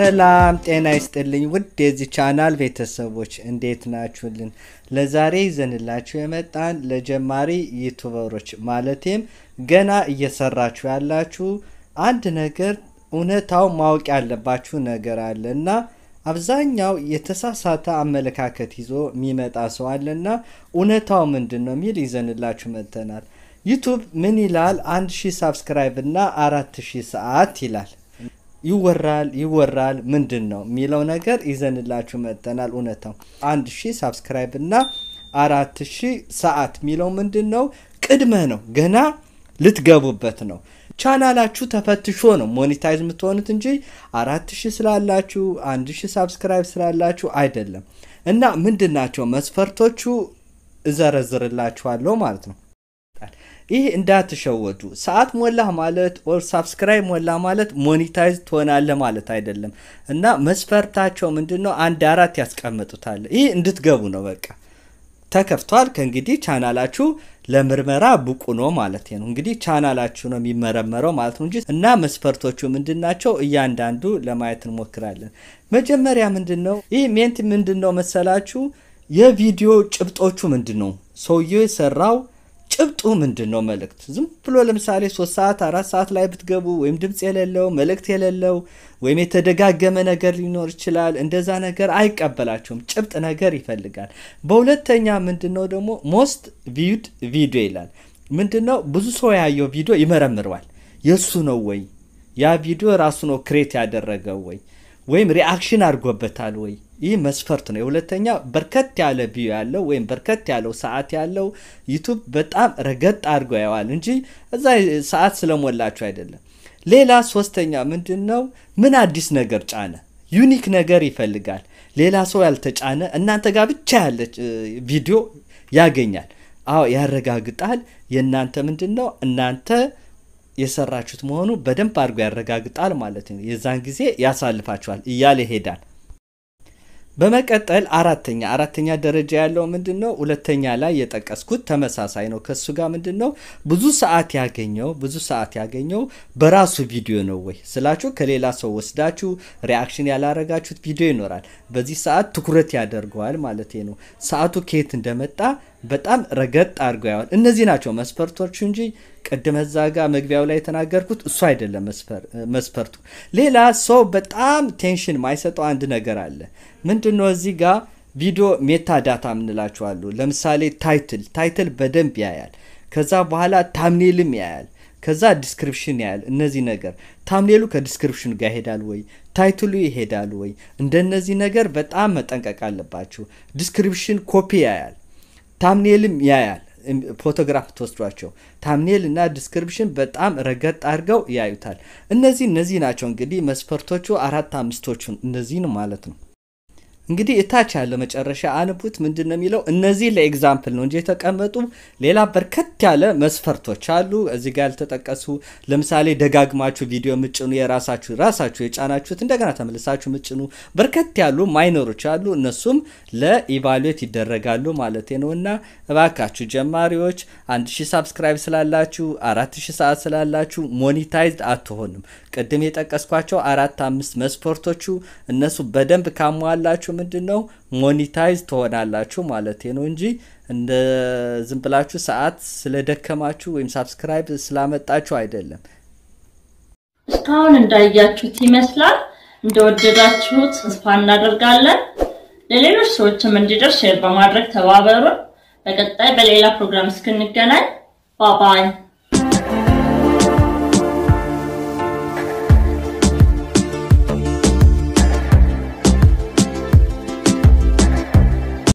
ሰላም ጤና ይስጥልኝ ውድ የዚህ ቻናል ቤተሰቦች እንዴት ናችሁልን? ለዛሬ ይዘንላችሁ የመጣን ለጀማሪ ዩቱበሮች ማለቴም ገና እየሰራችሁ ያላችሁ አንድ ነገር እውነታው ማወቅ ያለባችሁ ነገር አለ እና አብዛኛው የተሳሳተ አመለካከት ይዞ የሚመጣ ሰው አለና እውነታው ምንድን ነው የሚል ይዘንላችሁ መጥተናል። ዩቱብ ምን ይላል? አንድ ሳብስክራይብ እና አራት ሺህ ሰዓት ይላል ይወራል ይወራል ምንድን ነው የሚለው ነገር ይዘንላችሁ መጥተናል። እውነታው አንድ ሺህ ሳብስክራይብ እና አራት ሺህ ሰዓት የሚለው ምንድን ነው? ቅድመ ነው፣ ገና ልትገቡበት ነው። ቻናላችሁ ተፈትሾ ነው ሞኔታይዝ የምትሆኑት እንጂ አራት ሺህ ስላላችሁ አንድ ሺህ ሳብስክራይብ ስላላችሁ አይደለም። እና ምንድን ናቸው መስፈርቶቹ እዘረዝርላችኋለሁ ማለት ነው። ይህ እንዳትሸወዱ። ሰዓት ሞላህ ማለት ኦር ሳብስክራይብ ሞላ ማለት ሞኒታይዝ ትሆናለህ ማለት አይደለም እና መስፈርታቸው ምንድን ነው? አንድ አራት ያስቀምጡታል። ይህ እንድትገቡ ነው። በቃ ተከፍቷል። ከእንግዲህ ቻናላችሁ ለምርመራ ብቁ ነው ማለት ነው። እንግዲህ ቻናላችሁ ነው የሚመረመረው ማለት ነው እንጂ እና መስፈርቶቹ ምንድን ናቸው? እያንዳንዱ ለማየት እንሞክራለን። መጀመሪያ ምንድን ነው ይህ ሜንት ምንድን ነው መሰላችሁ? የቪዲዮ ጭብጦቹ ምንድን ነው ሰውየው የሰራው ጭብጡ ምንድን ነው? መልእክት ዝም ብሎ ለምሳሌ ሶስት ሰዓት አራት ሰዓት ላይ ብትገቡ ወይም ድምፅ የሌለው መልእክት የሌለው ወይም የተደጋገመ ነገር ሊኖር ይችላል። እንደዛ ነገር አይቀበላቸውም። ጭብጥ ነገር ይፈልጋል። በሁለተኛ ምንድን ነው ደግሞ ሞስት ቪድ ቪዲዮ ይላል። ምንድን ነው ብዙ ሰው ያየው ቪዲዮ ይመረምረዋል። የእሱ ነው ወይ ያ ቪዲዮ ራሱ ነው ክሬት ያደረገው ወይ ወይም ሪአክሽን አድርጎበታል ወይ? ይህ መስፈርት ነው። የሁለተኛ በርከት ያለ ቪው ያለው ወይም በርከት ያለው ሰዓት ያለው ዩቱብ በጣም ረገጥ አድርጎ ያዋል እንጂ እዛ ሰዓት ስለሞላችሁ አይደለም። ሌላ ሶስተኛ ምንድን ነው? ምን አዲስ ነገር ጫነ? ዩኒክ ነገር ይፈልጋል። ሌላ ሰው ያልተጫነ እናንተ ጋር ብቻ ያለ ቪዲዮ ያገኛል። አዎ ያረጋግጣል። የእናንተ ምንድን ነው እናንተ የሰራችሁት መሆኑ በደንብ አድርጎ ያረጋግጣል ማለት ነው። የዛን ጊዜ ያሳልፋችኋል እያለ ይሄዳል። በመቀጠል አራተኛ አራተኛ ደረጃ ያለው ምንድን ነው? ሁለተኛ ላይ የጠቀስኩት ተመሳሳይ ነው ከሱ ጋር ምንድን ነው ብዙ ሰዓት ያገኘው ብዙ ሰዓት ያገኘው በራሱ ቪዲዮ ነው ወይ ስላችሁ ከሌላ ሰው ወስዳችሁ ሪያክሽን ያላረጋችሁት ቪዲዮ ይኖራል። በዚህ ሰዓት ትኩረት ያደርገዋል ማለት ነው። ሰዓቱ ከየት እንደመጣ በጣም ረገጥ አድርጎ ያዋል። እነዚህ ናቸው መስፈርቶቹ እንጂ ቅድመ እዛ ጋ መግቢያው ላይ የተናገርኩት እሱ አይደለም መስፈርቱ። ሌላ ሰው በጣም ቴንሽን ማይሰጠው አንድ ነገር አለ ምን ምንድን ነው እዚህ ጋር ቪዲዮ ሜታ ዳታ ምንላችኋሉ። ለምሳሌ ታይትል ታይትል በደንብ ያያል። ከዛ በኋላ ታምኔልም ያያል። ከዛ ዲስክሪፕሽን ያያል። እነዚህ ነገር ታምኔሉ ከዲስክሪፕሽን ጋር ይሄዳል ወይ ታይትሉ ይሄዳል ወይ? እንደነዚህ ነገር በጣም መጠንቀቅ አለባችሁ። ዲስክሪፕሽን ኮፒ ያያል፣ ታምኔልም ያያል። ፎቶግራፍ ትወስዷቸው ታምኔል እና ዲስክሪፕሽን በጣም ረገጥ አድርገው ያዩታል። እነዚህ እነዚህ ናቸው እንግዲህ መስፈርቶቹ አራት አምስቶቹን እነዚህን ማለት ነው። እንግዲህ እታች ያለ መጨረሻ አንቡት ምንድን ነው የሚለው እነዚህ ለኤግዛምፕል ነው እንጂ የተቀመጡ ሌላ በርከት ያለ መስፈርቶች አሉ። እዚህ ጋር ያልተጠቀሱ ለምሳሌ ደጋግማችሁ ቪዲዮ የምጭኑ የራሳችሁ ራሳችሁ የጫናችሁት እንደገና ተመልሳችሁ ምጭኑ በርከት ያሉ ማይነሮች አሉ። እነሱም ለኢቫሉዌት ይደረጋሉ ማለት ነው እና እባካችሁ ጀማሪዎች አንድ ሺህ ሳብስክራይብ ስላላችሁ አራት ሰዓት ስላላችሁ ሞኒታይዝድ አትሆንም። ቅድም የጠቀስኳቸው አራት አምስት መስፈርቶቹ እነሱ በደንብ ካሟላችሁ ምንድን ነው ሞኒታይዝ ትሆናላችሁ ማለት ነው እንጂ እንደ ዝም ብላችሁ ሰዓት ስለደከማችሁ ወይም ሳብስክራይብ ስላመጣችሁ አይደለም። እስካሁን እንዳያችሁት ይመስላል። እንደወደዳችሁት ተስፋ እናደርጋለን። ለሌሎች ሰዎችም እንዲደርስ ሼር በማድረግ ተባበሩን። በቀጣይ በሌላ ፕሮግራም እስክንገናኝ ባባይ